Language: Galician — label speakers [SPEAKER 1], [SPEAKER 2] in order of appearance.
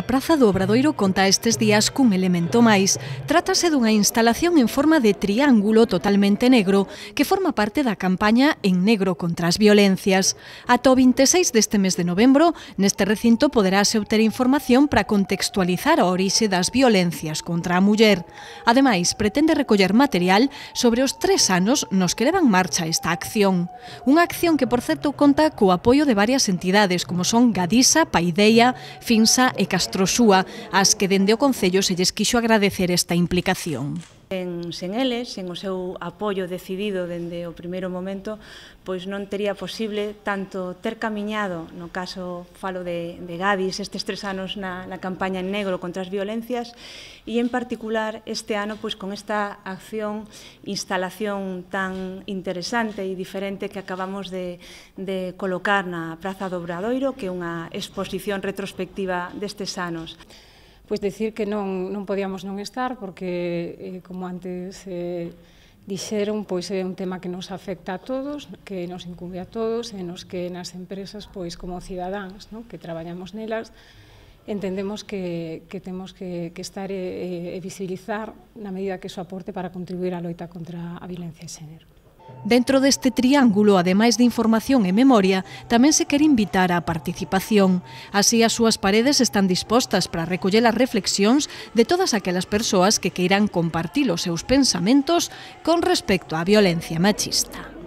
[SPEAKER 1] A Praza do Obradoiro conta estes días cun elemento máis. Trátase dunha instalación en forma de triángulo totalmente negro que forma parte da campaña En Negro contra as Violencias. Ata o 26 deste mes de novembro, neste recinto poderase obter información para contextualizar a orixe das violencias contra a muller. Ademais, pretende recoller material sobre os tres anos nos que levan marcha esta acción. Unha acción que, por certo, conta co apoio de varias entidades como son Gadisa, Paideia, Finsa e Castro Castro Súa, ás que dende o Concello se lles quixo agradecer esta implicación.
[SPEAKER 2] Sen, sen eles, sen o seu apoio decidido dende o primeiro momento, pois non tería posible tanto ter camiñado, no caso falo de, de Gadis, estes tres anos na, na campaña en negro contra as violencias, e en particular este ano pois con esta acción, instalación tan interesante e diferente que acabamos de, de colocar na Praza do Obradoiro, que é unha exposición retrospectiva destes
[SPEAKER 3] anos pois decir que non, non podíamos non estar, porque, eh, como antes eh, dixeron, pois é un tema que nos afecta a todos, que nos incumbe a todos, e nos que nas empresas, pois como cidadáns, non? que traballamos nelas, entendemos que, que temos que, que estar e, e visibilizar na medida que iso aporte para contribuir á loita contra a violencia de xénero.
[SPEAKER 1] Dentro deste triángulo, ademais de información e memoria, tamén se quer invitar á participación. Así as súas paredes están dispostas para recoller as reflexións de todas aquelas persoas que queiran compartir os seus pensamentos con respecto á violencia machista.